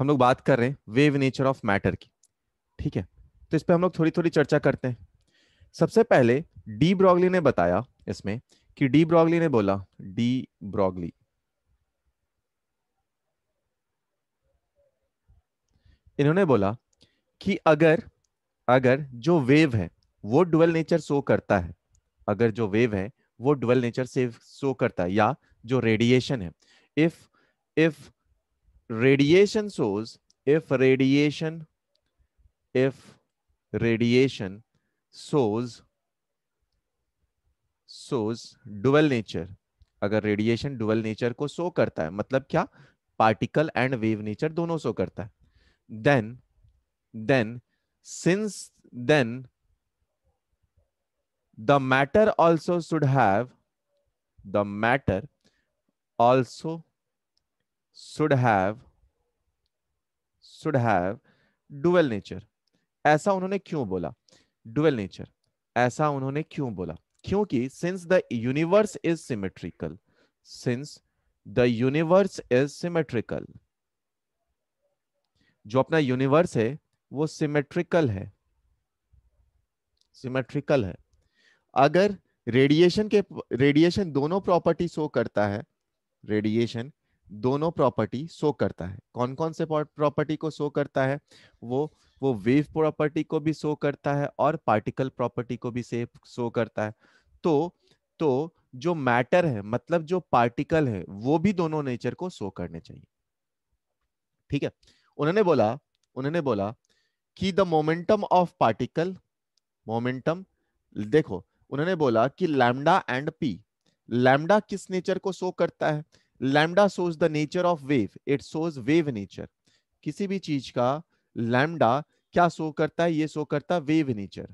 हम लोग बात कर रहे हैं वेव नेचर ऑफ मैटर की ठीक है तो इस पर हम लोग थोड़ी थोड़ी चर्चा करते हैं सबसे पहले डी ब्रॉगली ने बताया इसमें कि डी ब्रॉगली ने बोला डी ब्रॉगली इन्होंने बोला कि अगर अगर जो वेव है वो डुअल नेचर शो करता है अगर जो वेव है वो डुअल नेचर से शो करता है या जो रेडिएशन है if if radiation shows if radiation if radiation shows shows dual nature अगर रेडिएशन डुअल नेचर को शो करता है मतलब क्या पार्टिकल एंड वेव नेचर दोनों शो करता है then then since then the matter also should have the matter also should have should have dual nature ऐसा उन्होंने क्यों बोला dual नेचर ऐसा उन्होंने क्यों बोला क्योंकि since the universe is symmetrical since the universe is symmetrical जो अपना यूनिवर्स है वो सिमेट्रिकल है सिमेट्रिकल है अगर रेडिएशन के रेडिएशन दोनों प्रॉपर्टी शो करता है रेडिएशन दोनों प्रॉपर्टी शो करता है कौन कौन से प्रॉपर्टी को शो करता है वो वो वेव प्रॉपर्टी को भी शो करता है और पार्टिकल प्रॉपर्टी को भी से शो करता है तो तो जो मैटर है मतलब जो पार्टिकल है वो भी दोनों नेचर को शो करने चाहिए ठीक है उन्होंने बोला उन्होंने बोला कि the momentum of particle momentum देखो उन्होंने बोला कि लैमडा एंड पी लैमडा किस नेचर को शो करता है lambda shows the nature of wave it shows wave nature किसी भी चीज का लैमडा क्या सो करता है ये सो करता है वेव नेचर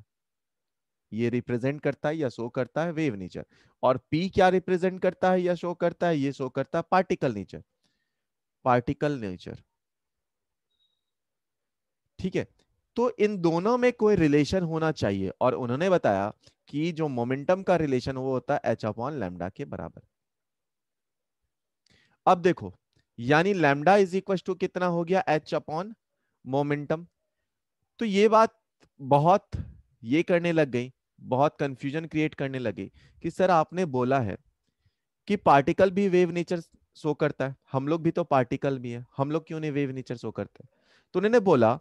ये रिप्रेजेंट करता है या शो करता है वेव नेचर और पी क्या रिप्रेजेंट करता है या शो करता है ये शो करता है पार्टिकल नेचर पार्टिकल नेचर ठीक है तो इन दोनों में कोई रिलेशन होना चाहिए और उन्होंने बताया कि जो मोमेंटम का रिलेशन वो होता है एच अपॉन लेमडा के बराबर अब देखो यानी लैमडा इज इक्वल टू कितना हो गया एच अपॉन मोमेंटम तो ये बात बहुत ये करने लग गई बहुत कंफ्यूजन क्रिएट करने लगी कि सर आपने बोला है कि पार्टिकल भी वेव नेचर शो करता है हम लोग भी तो पार्टिकल भी है हम लोग क्यों नहीं वेव नेचर शो करते हैं तो उन्होंने बोला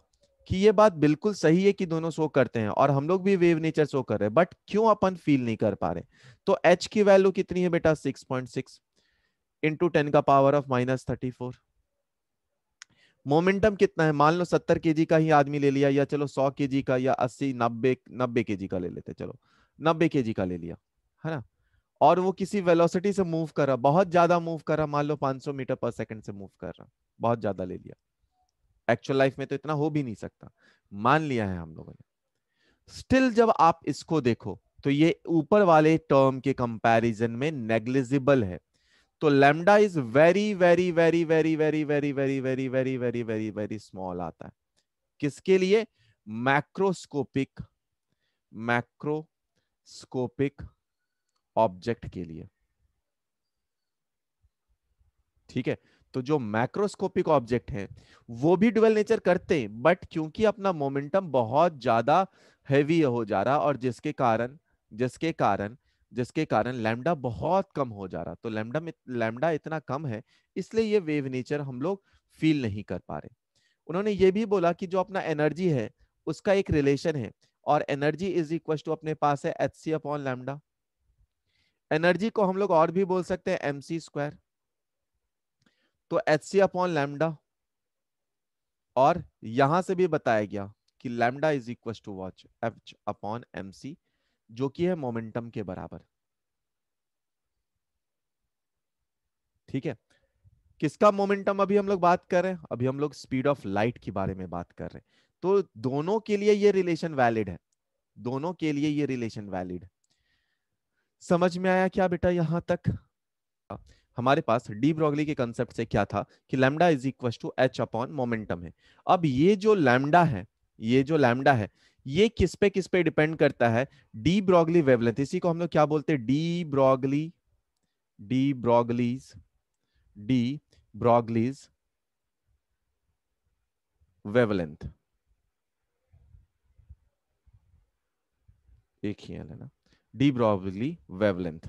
कि ये बात बिल्कुल सही है कि दोनों शो करते हैं और हम लोग भी वेव नेचर शो कर रहे हैं बट क्यों अपन फील नहीं कर पा रहे तो एच की वैल्यू कितनी है बेटा सिक्स इंटू टेन का power of minus thirty four momentum कितना है मान लो सत्तर के का ही आदमी ले लिया या चलो सौ के का या अस्सी नब्बे नब्बे के का ले लेते चलो नब्बे के का ले लिया है ना और वो किसी वेलोसिटी से मूव कर रहा बहुत ज्यादा मूव कर रहा मान लो 500 मीटर पर सेकंड से मूव कर रहा बहुत ज्यादा ले लिया एक्चुअल लाइफ में तो इतना हो भी नहीं सकता मान लिया है हम लोगों ने स्टिल जब आप इसको देखो तो ये ऊपर वाले टर्म के कंपैरिजन में नेग्लिजिबल है तो lambda is very very very very very very very very very very very very small आता है किसके लिए मैक्रोस्कोपिक मैक्रोस्कोपिक ऑब्जेक्ट के लिए ठीक है तो जो मैक्रोस्कोपिक ऑब्जेक्ट है वो भी डुअल नेचर करते हैं बट क्योंकि अपना मोमेंटम बहुत ज्यादा हैवी हो जा रहा और जिसके कारण जिसके कारण जिसके कारण लैमडा बहुत कम हो जा रहा तो लैमडा में लैमडा इतना कम है इसलिए ये वेव नेचर हम लोग फील नहीं कर पा रहे उन्होंने ये भी बोला कि जो अपना एनर्जी है उसका एक रिलेशन है और एनर्जी इज इक्वल टू अपने पास है h c upon lambda energy को हम लोग और भी बोल सकते हैं एम सी स्क्वायर तो एच सी अपॉन लैमडा और यहां से भी बताया गया कि lambda is equal to watch h upon m c जो कि है मोमेंटम के बराबर ठीक है किसका मोमेंटम अभी हम लोग बात कर रहे हैं अभी हम लोग स्पीड ऑफ लाइट के बारे में बात कर रहे हैं तो दोनों के लिए ये रिलेशन वैलिड है दोनों के लिए ये रिलेशन वैलिड है समझ में आया क्या बेटा यहां तक हाँ, हमारे पास डी ब्रॉगली के कंसेप्ट से क्या था कि lambda is equal to h upon momentum है अब ये जो लैमडा है ये जो लैमडा है ये किस पे किस पे डिपेंड करता है डी ब्रॉगली वेवलेंथ इसी को हम लोग क्या बोलते हैं de Broglie de Broglie's de Broglie's wavelength एक ही है ना डी ब्रॉगली वेवलेंथ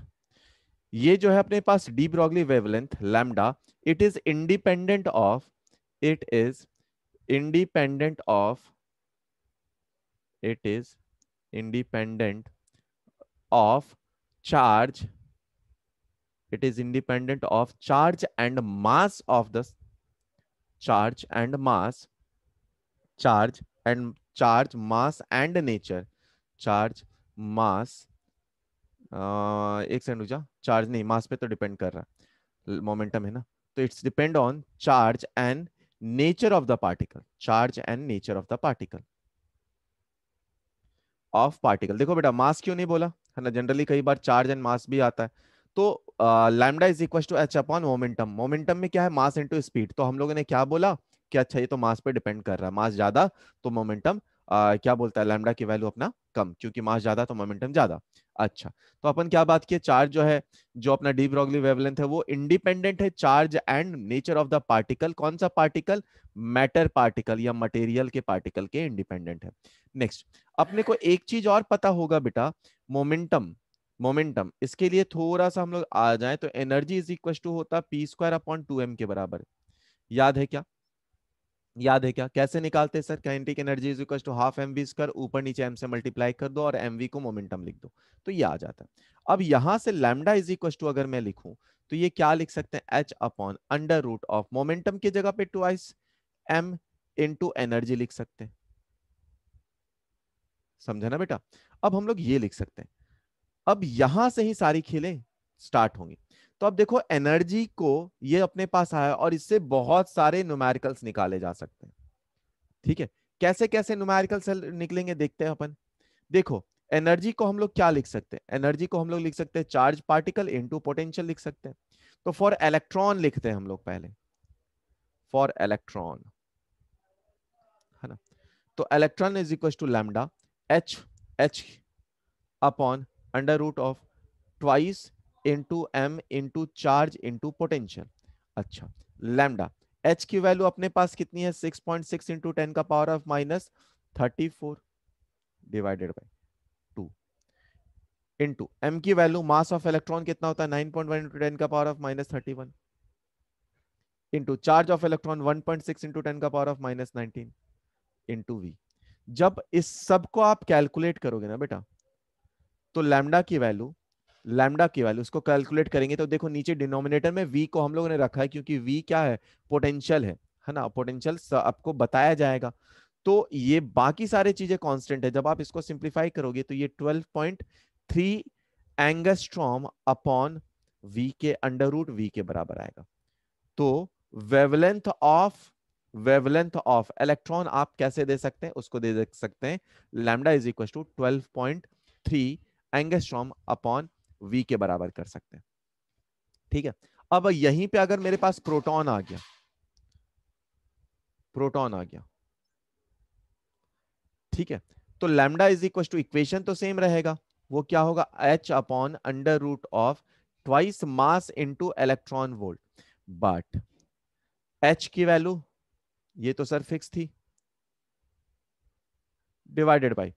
ये जो है अपने पास de Broglie wavelength lambda it is independent of it is independent of it is independent of charge it is independent of charge and mass of the charge and mass charge and charge mass and nature charge mass uh, एक second रुझा charge नहीं mass पे तो depend कर रहा momentum है ना तो it's depend on charge and nature of the particle charge and nature of the particle of particle देखो बेटा मास क्यों नहीं बोला है ना जनरली कई बार चार्ज एंड मास भी आता है तो lambda is equal to h upon momentum momentum में क्या है मास इंटू स्पीड तो हम लोगों ने क्या बोला कि अच्छा ये तो मास पे डिपेंड कर रहा है मास ज्यादा तो मोमेंटम क्या बोलता है लैमडा की वैल्यू अपना कम क्योंकि मास ज्यादा तो मोमेंटम ज्यादा अच्छा तो अपन क्या बात किए चार्ज जो है जो अपना डी ब्रॉगली वेवलेंथ है वो इंडिपेंडेंट है charge and nature of the particle कौन सा पार्टिकल मैटर पार्टिकल या मटेरियल के पार्टिकल के इंडिपेंडेंट है नेक्स्ट अपने को एक चीज और पता होगा बेटा मोमेंटम मोमेंटम इसके लिए थोड़ा सा हम लोग आ जाए तो एनर्जी इज इक्वल टू होता p square upon two m के बराबर याद है क्या याद है क्या कैसे निकालते sir kinetic energy is equal to half m v square ऊपर नीचे एम से मल्टीप्लाई कर दो और एम वी को मोमेंटम लिख दो तो ये आ जाता है अब यहां से लैमडा इज इक्वल टू अगर मैं लिखूं तो ये क्या लिख सकते हैं h upon under root of momentum की जगह पे twice m to energy लिख सकते हैं समझे ना बेटा अब हम लोग ये लिख सकते हैं अब यहां से ही सारी खेलें स्टार्ट होंगी तो अब देखो एनर्जी को ये अपने पास आया और इससे बहुत सारे न्यूमेरिकल्स निकाले जा सकते हैं ठीक है कैसे कैसे न्यूमेरिकल्स निकलेंगे देखते हैं अपन देखो एनर्जी को हम लोग क्या लिख सकते हैं एनर्जी को हम लोग लिख सकते हैं चार्ज पार्टिकल इंटू पोटेंशियल लिख सकते हैं तो फॉर इलेक्ट्रॉन लिखते हैं हम लोग पहले फॉर इलेक्ट्रॉन है ना तो electron is equal to lambda h h upon under root of twice into m into charge into potential अच्छा लैमडा एच की वैल्यू अपने पास कितनी है 6.6 पॉइंट सिक्स इंटू टेन का power of minus thirty four divided by two into m की value mass of electron कितना होता है nine point one into ten का power of minus thirty one into charge of electron one point six into ten का power of minus nineteen into v जब इस सब को आप कैलकुलेट करोगे ना बेटा तो लैमडा की वैल्यू लैमडा की वैल्यू उसको कैलकुलेट करेंगे तो देखो नीचे डिनोमिनेटर में वी को हम लोगों ने रखा है क्योंकि वी क्या है पोटेंशियल है है ना पोटेंशियल आपको बताया जाएगा तो ये बाकी सारे चीजें कांस्टेंट है जब आप इसको सिंप्लीफाई करोगे तो ये 12.3 एंगस्ट्रॉम अपॉन वी के अंडर रूट वी के बराबर आएगा तो wavelength of wavelength of electron आप कैसे दे सकते हैं उसको दे सकते हैं lambda is equal to twelve point three angstrom upon v के बराबर कर सकते हैं ठीक है अब यहीं पे अगर मेरे पास प्रोटॉन आ गया प्रोटॉन आ गया ठीक है तो lambda is equal to equation तो सेम रहेगा वो क्या होगा h upon under root of twice mass into electron volt but h की वैल्यू ये तो सर फिक्स थी divided by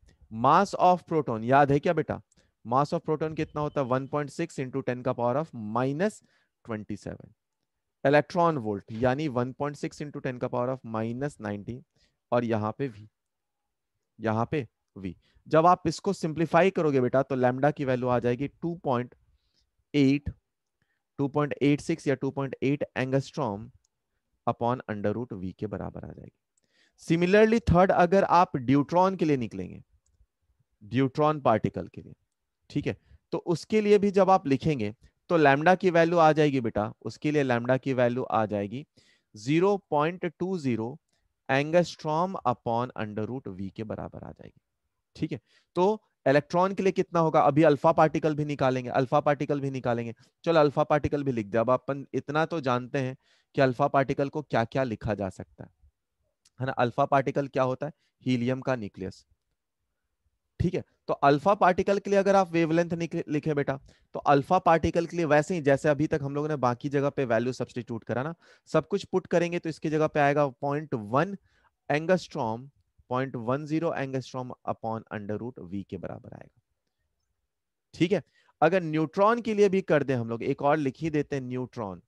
mass of proton याद है क्या बेटा मास ऑफ प्रोटॉन कितना होता है 1.6 पॉइंट सिक्स इंटू टेन का power of minus twenty seven electron volt यानी 1.6 पॉइंट सिक्स इंटू टेन का पावर ऑफ माइनस नाइनटीन और यहाँ पे वी यहाँ पे वी जब आप इसको सिंप्लीफाई करोगे बेटा तो लैमडा की वैल्यू आ जाएगी 2.8 2.86 या 2.8 angstrom upon under root v के बराबर आ जाएगी सिमिलरली थर्ड अगर आप ड्यूट्रॉन के लिए निकलेंगे ड्यूट्रॉन पार्टिकल के लिए ठीक है तो उसके लिए भी जब आप लिखेंगे तो लैमडा की वैल्यू आ जाएगी बेटा उसके लिए लैमडा की वैल्यू आ जाएगी 0.20 angstrom upon under root v के बराबर आ जाएगी ठीक है तो इलेक्ट्रॉन के लिए कितना होगा अभी अल्फा पार्टिकल भी निकालेंगे अल्फा पार्टिकल भी निकालेंगे चलो अल्फा पार्टिकल भी लिख दे अब अपन इतना तो जानते हैं कि अल्फा पार्टिकल को क्या क्या लिखा जा सकता है ना अल्फा पार्टिकल क्या होता है हीलियम का न्यूक्लियस ठीक है तो अल्फा पार्टिकल के लिए अगर आप वेवलेंथ लिखे बेटा तो अल्फा पार्टिकल के लिए वैसे ही जैसे अभी तक हम लोगों ने बाकी जगह पे वैल्यू सब्सटीट्यूट करा ना सब कुछ पुट करेंगे तो इसकी जगह पे आएगा point one angstrom point one zero angstrom upon under root v के बराबर आएगा ठीक है अगर न्यूट्रॉन के लिए भी कर दे हम लोग एक और लिख ही देते हैं न्यूट्रॉन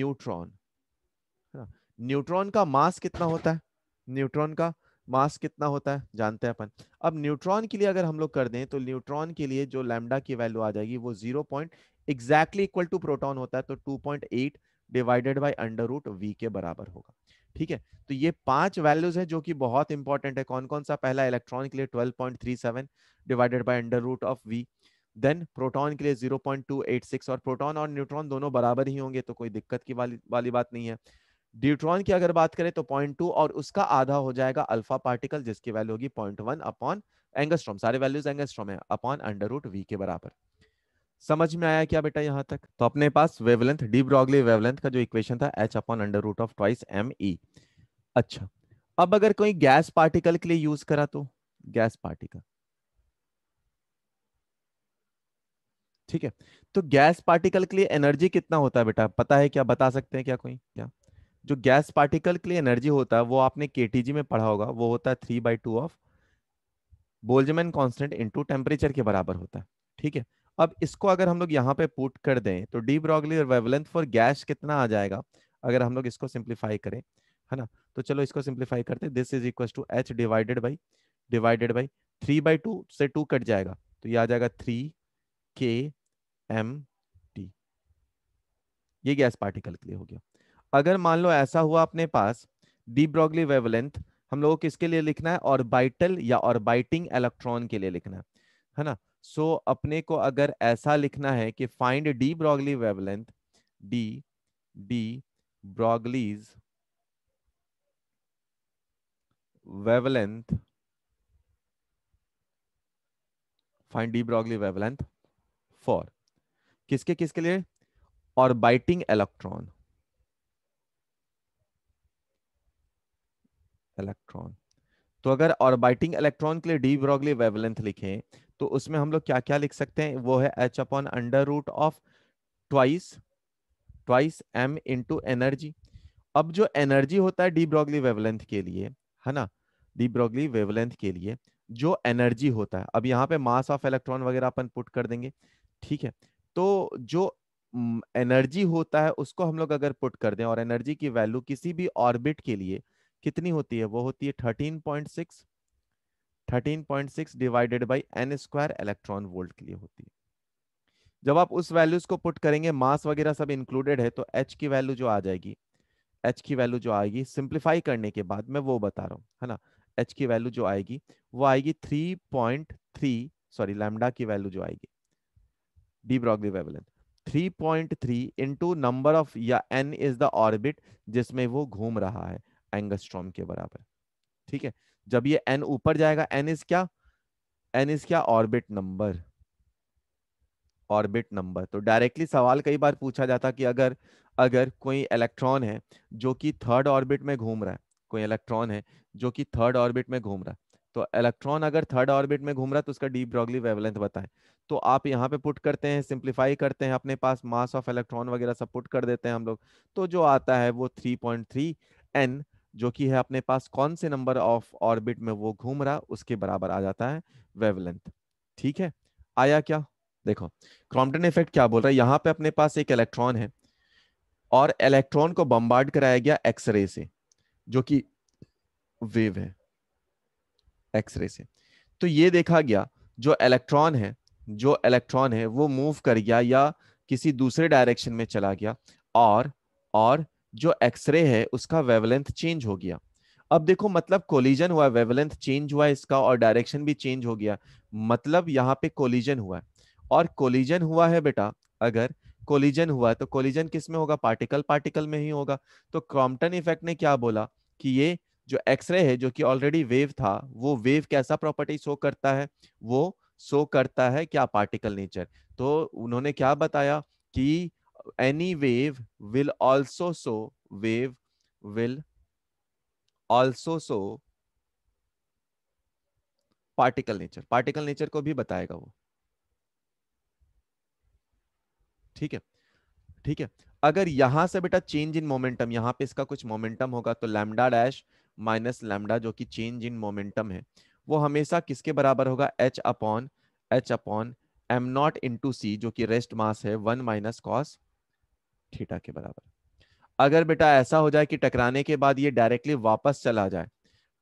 न्यूट्रॉन न्यूट्रॉन का मास कितना होता है न्यूट्रॉन का मास कितना होता है जानते हैं अपन अब न्यूट्रॉन के लिए अगर हम लोग कर दें तो न्यूट्रॉन के लिए जो लैमडा की वैल्यू आ जाएगी वो zero point exactly equal to proton होता है तो two point eight divided by under root v के बराबर होगा ठीक है तो ये पांच वैल्यूज है जो कि बहुत इंपॉर्टेंट है कौन कौन सा पहला इलेक्ट्रॉन के लिए twelve point three seven divided by under root of v then proton के लिए zero point two eight six और प्रोटॉन और न्यूट्रॉन दोनों बराबर ही होंगे तो कोई दिक्कत की वाली वाली बात नहीं है ड्यूट्रॉन की अगर बात करें तो पॉइंट टू और उसका आधा हो जाएगा अल्फा पार्टिकल जिसकी वैल्यू होगी पॉइंट वन अपॉन एंगस्ट्रॉम सारे वैल्यूज एंगस्ट्रॉम है अपॉन अंडर रूट वी के बराबर समझ में आया क्या बेटा यहाँ तक तो अपने पास वेवलेंथ डी ब्रॉगली वेवलेंथ का जो इक्वेशन था h upon under root of twice m e अच्छा अब अगर कोई गैस पार्टिकल के लिए यूज करा तो गैस पार्टिकल ठीक है तो गैस पार्टिकल के लिए एनर्जी कितना होता है बेटा पता है क्या बता सकते हैं क्या कोई क्या जो गैस पार्टिकल के लिए एनर्जी होता है वो आपने के में पढ़ा होगा वो होता है three by two of Boltzmann constant into temperature के बराबर होता है ठीक है अब इसको अगर हम लोग यहाँ पे पुट कर दें तो डी ब्रॉगली और वेवलेंथ फॉर गैस कितना आ जाएगा अगर हम लोग इसको सिंप्लीफाई करें है ना तो चलो इसको सिंप्लीफाई करते this is equal to h divided by divided by three by two से टू कट जाएगा तो ये आ जाएगा थ्री के एम टी ये गैस पार्टिकल के लिए हो गया अगर मान लो ऐसा हुआ अपने पास डी ब्रॉगली वेवलेंथ हम लोगों को किसके लिए लिखना है ऑर्बिटल या ऑर्बिटिंग इलेक्ट्रॉन के लिए लिखना है है ना सो so, अपने को अगर ऐसा लिखना है कि find de Broglie wavelength de de Broglie's wavelength find de Broglie wavelength for किसके किसके लिए ऑर्बिटिंग इलेक्ट्रॉन इलेक्ट्रॉन तो अगर ऑर्बिटिंग इलेक्ट्रॉन के लिए डी ब्रॉगली वेवलेंथ लिखें तो उसमें हम लोग क्या क्या लिख सकते हैं वो है h upon under root of twice twice m into energy अब जो एनर्जी होता है डी ब्रॉगली वेवलेंथ के लिए है ना डी ब्रॉगली वेवलेंथ के लिए जो एनर्जी होता है अब यहाँ पे मास ऑफ इलेक्ट्रॉन वगैरह अपन पुट कर देंगे ठीक है तो जो एनर्जी mm, होता है उसको हम लोग अगर पुट कर दें और एनर्जी की वैल्यू किसी भी ऑर्बिट के लिए कितनी होती है वो होती है thirteen point six thirteen point six divided by n square electron volt के लिए होती है जब आप उस वैल्यूज को पुट करेंगे मास वगैरह सब इंक्लूडेड है तो एच की वैल्यू जो आ जाएगी एच की वैल्यू जो आएगी सिंप्लीफाई करने के बाद मैं वो बता रहा हूँ है ना एच की वैल्यू जो आएगी वो आएगी three point three sorry lambda की वैल्यू जो आएगी de Broglie wavelength 3.3 point three number of या एन इज द ऑर्बिट जिसमें वो घूम रहा है एंगस्ट्रॉम के बराबर ठीक है जब ये एन ऊपर जाएगा एन इज क्या एन इज क्या ऑर्बिट नंबर ऑर्बिट नंबर तो डायरेक्टली सवाल कई बार पूछा जाता कि अगर अगर कोई इलेक्ट्रॉन है जो कि थर्ड ऑर्बिट में घूम रहा है कोई इलेक्ट्रॉन है जो कि थर्ड ऑर्बिट में घूम रहा है तो इलेक्ट्रॉन अगर थर्ड ऑर्बिट में घूम रहा है तो उसका डीप ब्रॉगली वेवलेंथ बताएं तो आप यहाँ पे पुट करते हैं सिंप्लीफाई करते हैं अपने पास मास ऑफ इलेक्ट्रॉन वगैरह सब पुट कर देते हैं हम लोग तो जो आता है वो 3.3 एन जो कि है अपने पास कौन से नंबर ऑफ ऑर्बिट में वो घूम रहा उसके बराबर आ जाता है वेवलेंथ ठीक है आया क्या देखो क्रॉम्पटन इफेक्ट क्या बोल रहा है यहाँ पे अपने पास एक इलेक्ट्रॉन है और इलेक्ट्रॉन को बम्बार्ड कराया गया एक्सरे से जो कि वेव है एक्सरे से तो ये देखा गया जो इलेक्ट्रॉन है जो इलेक्ट्रॉन है वो मूव कर गया या किसी दूसरे डायरेक्शन में चला गया और और जो एक्सरे है उसका वेवलेंथ चेंज हो गया अब देखो मतलब कोलिजन हुआ वेवलेंथ चेंज हुआ इसका और डायरेक्शन भी चेंज हो गया मतलब यहाँ पे कोलिजन हुआ है और कोलिजन हुआ है बेटा अगर कोलिजन हुआ है तो कोलिजन किस में होगा पार्टिकल पार्टिकल में ही होगा तो क्रॉम्पटन इफेक्ट ने क्या बोला कि ये जो एक्सरे है जो कि ऑलरेडी वेव था वो वेव कैसा प्रॉपर्टी शो करता है वो शो करता है क्या पार्टिकल नेचर तो उन्होंने क्या बताया कि any wave will also so wave will also so particle nature particle nature को भी बताएगा वो ठीक है ठीक है अगर यहां से बेटा चेंज इन मोमेंटम यहां पे इसका कुछ मोमेंटम होगा तो लैमडा डैश माइनस लैमडा जो कि चेंज इन मोमेंटम है वो हमेशा किसके बराबर होगा h upon h upon m not into c जो कि रेस्ट मास है वन माइनस कॉस थीटा के बराबर अगर बेटा ऐसा हो जाए कि टकराने के बाद ये डायरेक्टली वापस चला जाए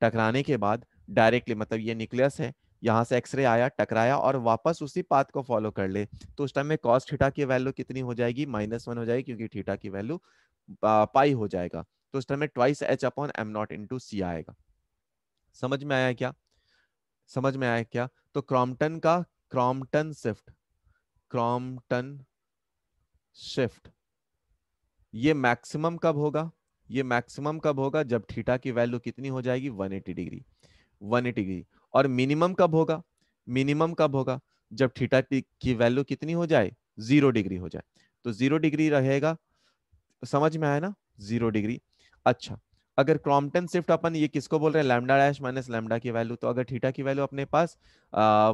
टकराने के बाद डायरेक्टली मतलब ये न्यूक्लियस है यहाँ से एक्सरे आया टकराया और वापस उसी पाथ को फॉलो कर ले तो उस टाइम में कॉस थीटा की वैल्यू कितनी हो जाएगी माइनस वन हो जाएगी क्योंकि थीटा की वैल्यू पाई हो जाएगा तो उस टाइम में twice h upon m not in c आएगा समझ में आया क्या समझ में आया क्या तो क्रॉम्पटन का क्रॉम्पटन शिफ्ट क्रॉम्पटन शिफ्ट ये मैक्सिमम कब होगा ये मैक्सिमम कब होगा जब थीटा की वैल्यू कितनी हो जाएगी 180 डिग्री 180 डिग्री और मिनिमम कब होगा मिनिमम कब होगा जब थीटा की वैल्यू कितनी हो जाए जीरो डिग्री हो जाए तो जीरो डिग्री रहेगा समझ में आया ना जीरो डिग्री अच्छा अगर क्रॉम्पटन शिफ्ट अपन ये किसको बोल रहे हैं लैमडा डैश माइनस लैमडा की वैल्यू तो अगर थीटा की वैल्यू अपने पास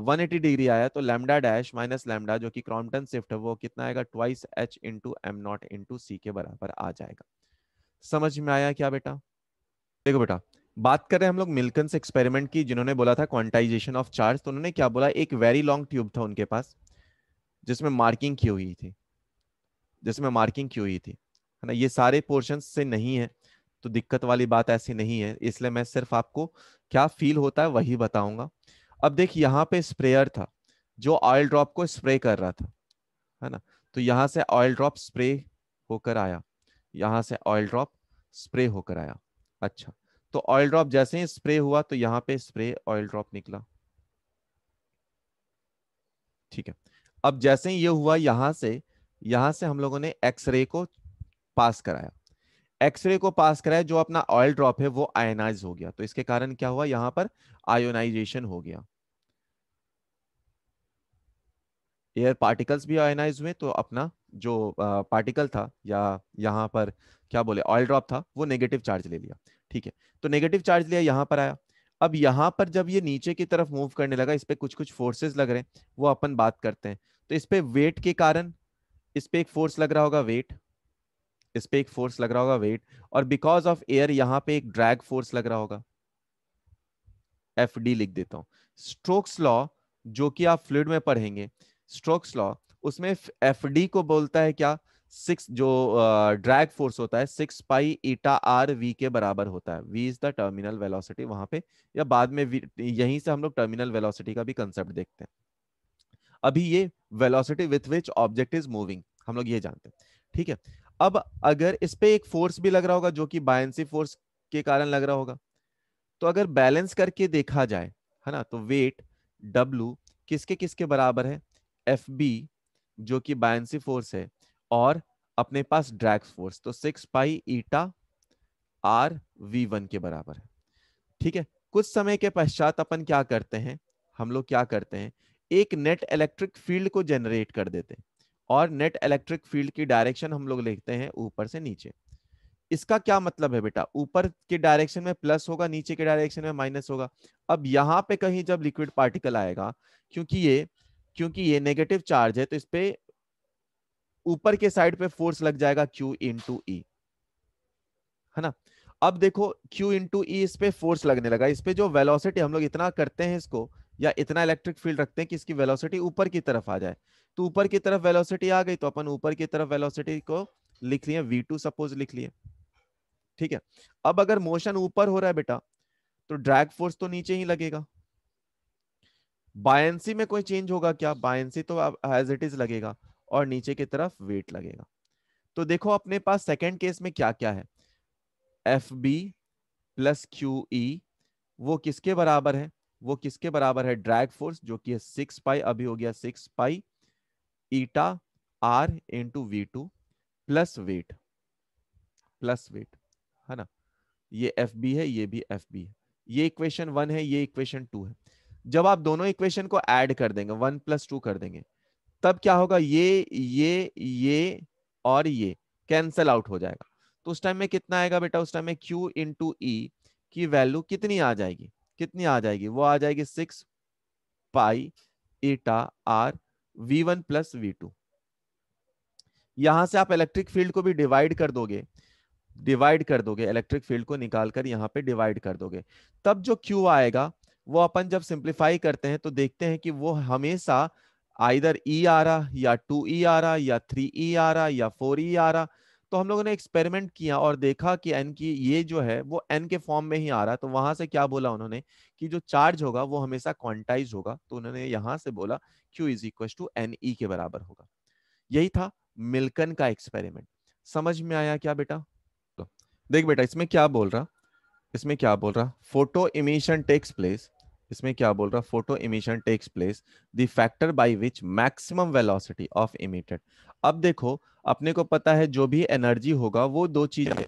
वन एटी डिग्री आया तो लैमडा डैश माइनस लैमडा जो कि क्रॉम्पटन शिफ्ट है वो कितना आएगा twice h into m not into c के बराबर आ जाएगा समझ में आया क्या बेटा देखो बेटा बात कर रहे हैं हम लोग मिल्कन्स एक्सपेरिमेंट की जिन्होंने बोला था क्वांटाइजेशन ऑफ चार्ज तो उन्होंने क्या बोला एक वेरी लॉन्ग ट्यूब था उनके पास जिसमें मार्किंग की हुई थी जिसमें मार्किंग की हुई थी है ना ये सारे पोर्शन से नहीं है तो दिक्कत वाली बात ऐसी नहीं है इसलिए मैं सिर्फ आपको क्या फील होता है वही बताऊंगा अब देख यहाँ पे स्प्रेयर था जो ऑयल ड्रॉप को स्प्रे कर रहा था है ना तो यहाँ से ऑयल ड्रॉप स्प्रे होकर आया यहाँ से ऑयल ड्रॉप स्प्रे होकर आया अच्छा तो ऑयल ड्रॉप जैसे ही स्प्रे हुआ तो यहाँ पे स्प्रे ऑयल ड्रॉप निकला ठीक है अब जैसे ही ये हुआ यहां से यहाँ से हम लोगों ने एक्सरे को पास कराया एक्सरे को पास कराया जो अपना ऑयल ड्रॉप है वो आयोनाइज हो गया तो इसके कारण क्या हुआ यहां पर आयोनाइजेशन हो गया एयर पार्टिकल्स भी आयोनाइज हुए तो अपना जो पार्टिकल था या यहां पर क्या बोले ऑयल ड्रॉप था वो नेगेटिव चार्ज ले लिया ठीक है तो नेगेटिव चार्ज लिया यहाँ पर आया अब यहाँ पर जब ये नीचे की तरफ मूव करने लगा इस पर कुछ कुछ फोर्सेस लग रहे हैं वो अपन बात करते हैं तो इस पर वेट के कारण इस पर एक फोर्स लग रहा होगा वेट इस पे एक फोर्स लग रहा होगा वेट और बिकॉज ऑफ एयर यहां पे एक ड्रैग फोर्स लग रहा होगा एफ डी लिख देता हूं स्ट्रोक्स लॉ जो कि आप फ्लूड में पढ़ेंगे स्ट्रोक्स लॉ उसमें एफ डी को बोलता है क्या सिक्स जो ड्रैग uh, फोर्स होता है six pi eta r v के बराबर होता है v is the terminal velocity वहां पे या बाद में यहीं से हम लोग टर्मिनल वेलोसिटी का भी कंसेप्ट देखते हैं अभी ये velocity with which object is moving हम लोग ये जानते हैं ठीक है अब अगर इस पे एक फोर्स भी लग रहा होगा जो कि बायसी फोर्स के कारण लग रहा होगा तो अगर बैलेंस करके देखा जाए है ना तो वेट डब्लू किसके किसके बराबर है एफ बी जो कि बायसी फोर्स है और अपने पास ड्रैग फोर्स तो six pi eta r v one के बराबर है ठीक है कुछ समय के पश्चात अपन क्या करते हैं हम लोग क्या करते हैं एक नेट इलेक्ट्रिक फील्ड को जनरेट कर देते हैं और नेट इलेक्ट्रिक फील्ड की डायरेक्शन हम लोग लिखते हैं ऊपर से नीचे इसका क्या मतलब है बेटा ऊपर के डायरेक्शन में प्लस होगा नीचे के डायरेक्शन में माइनस होगा अब यहाँ पे कहीं जब लिक्विड पार्टिकल आएगा क्योंकि ये क्योंकि ये नेगेटिव चार्ज है तो इस पे ऊपर के साइड पे फोर्स लग जाएगा इन टू ई है ना अब देखो इन इंटू ई इस पे फोर्स लगने लगा इस पे जो वेलोसिटी हम लोग इतना करते हैं इसको या इतना इलेक्ट्रिक फील्ड रखते हैं कि इसकी वेलोसिटी ऊपर की तरफ आ जाए तो ऊपर की तरफ वेलोसिटी आ गई तो अपन ऊपर की तरफ वेलोसिटी को लिख लिए वी टू सपोज लिख लिए ठीक है अब अगर मोशन ऊपर हो रहा है बेटा तो ड्रैग फोर्स तो नीचे ही लगेगा बायसी में कोई चेंज होगा क्या बायसी तो एज इट इज लगेगा और नीचे की तरफ वेट लगेगा तो देखो अपने पास सेकेंड केस में क्या क्या है f b plus q e वो किसके बराबर है वो किसके बराबर है ड्रैग फोर्स जो कि है सिक्स पाई अभी हो गया six pi eta r into v two plus weight plus weight है ना ये एफ बी है ये भी एफ बी है ये इक्वेशन वन है ये इक्वेशन टू है जब आप दोनों इक्वेशन को ऐड कर देंगे वन प्लस टू कर देंगे तब क्या होगा ये ये ये और ये कैंसल आउट हो जाएगा तो उस टाइम में कितना आएगा बेटा उस टाइम में क्यू इंटू ई की वैल्यू कितनी आ जाएगी कितनी आ जाएगी वो आ जाएगी six pi eta r v one plus v two यहां से आप इलेक्ट्रिक फील्ड को भी डिवाइड कर दोगे डिवाइड कर दोगे इलेक्ट्रिक फील्ड को निकाल कर यहाँ पे डिवाइड कर दोगे तब जो क्यू आएगा वो अपन जब सिंप्लीफाई करते हैं तो देखते हैं कि वो हमेशा आइदर ई e आ रहा या टू ई e आ रहा या थ्री ई e आ रहा या फोर ई आ रहा तो हम लोगों ने एक्सपेरिमेंट किया और देखा कि एन की ये जो है वो एन के फॉर्म में ही आ रहा है तो वहां से क्या बोला उन्होंने कि जो चार्ज होगा वो हमेशा क्वांटाइज होगा तो उन्होंने यहां से बोला q is equal to n e के बराबर होगा यही था मिल्कन का एक्सपेरिमेंट समझ में आया क्या बेटा तो देख बेटा इसमें क्या बोल रहा इसमें क्या बोल रहा फोटो इमिशन टेक्स प्लेस इसमें क्या बोल रहा photo emission takes place the factor by which maximum velocity of emitted अब देखो अपने को पता है जो भी एनर्जी होगा वो दो चीजें